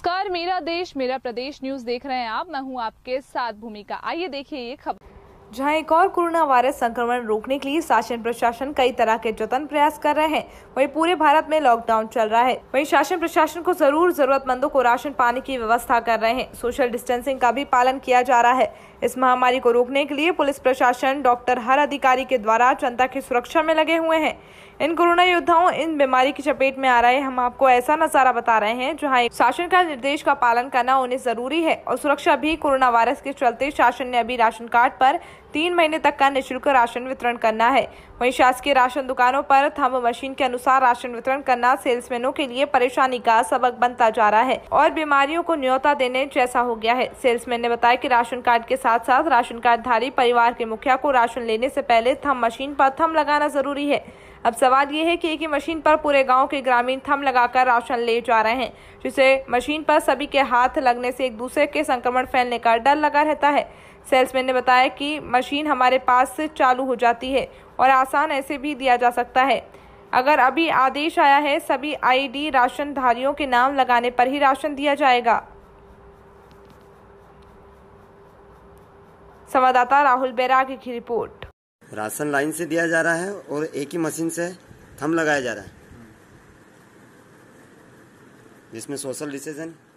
नमस्कार मेरा देश मेरा प्रदेश न्यूज देख रहे हैं आप मैं हूं आपके साथ भूमिका आइए देखिए ये खबर जहां एक और कोरोना वायरस संक्रमण रोकने के लिए शासन प्रशासन कई तरह के जतन प्रयास कर रहे हैं वहीं पूरे भारत में लॉकडाउन चल रहा है वहीं शासन प्रशासन को जरूर जरूरतमंदों को राशन पाने की व्यवस्था कर रहे हैं सोशल डिस्टेंसिंग का भी पालन किया जा रहा है इस महामारी को रोकने के लिए पुलिस प्रशासन डॉक्टर हर अधिकारी के द्वारा जनता की सुरक्षा में लगे हुए हैं इन कोरोना योद्धाओं इन बीमारी की चपेट में आ रहे हम आपको ऐसा नजारा बता रहे हैं जहाँ शासन का निर्देश का पालन करना उन्हें जरूरी है और सुरक्षा भी कोरोना वायरस के चलते शासन ने अभी राशन कार्ड पर तीन महीने तक का निःशुल्क राशन वितरण करना है वहीं शासकीय राशन दुकानों पर थम मशीन के अनुसार राशन वितरण करना सेल्समैनों के लिए परेशानी का सबक बनता जा रहा है और बीमारियों को न्योता देने जैसा हो गया है सेल्समैन ने बताया कि राशन कार्ड के साथ साथ राशन कार्ड धारी परिवार के मुखिया को राशन लेने से पहले थम मशीन पर थम लगाना जरूरी है अब सवाल यह है कि एक ही मशीन पर पूरे गांव के ग्रामीण थम लगाकर राशन ले जा रहे हैं जिसे मशीन पर सभी के हाथ लगने से एक दूसरे के संक्रमण फैलने का डर लगा रहता है सेल्समैन ने बताया कि मशीन हमारे पास से चालू हो जाती है और आसान ऐसे भी दिया जा सकता है अगर अभी आदेश आया है सभी आईडी राशन धारियों के नाम लगाने पर ही राशन दिया जाएगा संवाददाता राहुल बैराग की रिपोर्ट राशन लाइन से दिया जा रहा है और एक ही मशीन से थम लगाया जा रहा है जिसमें सोशल डिसीजन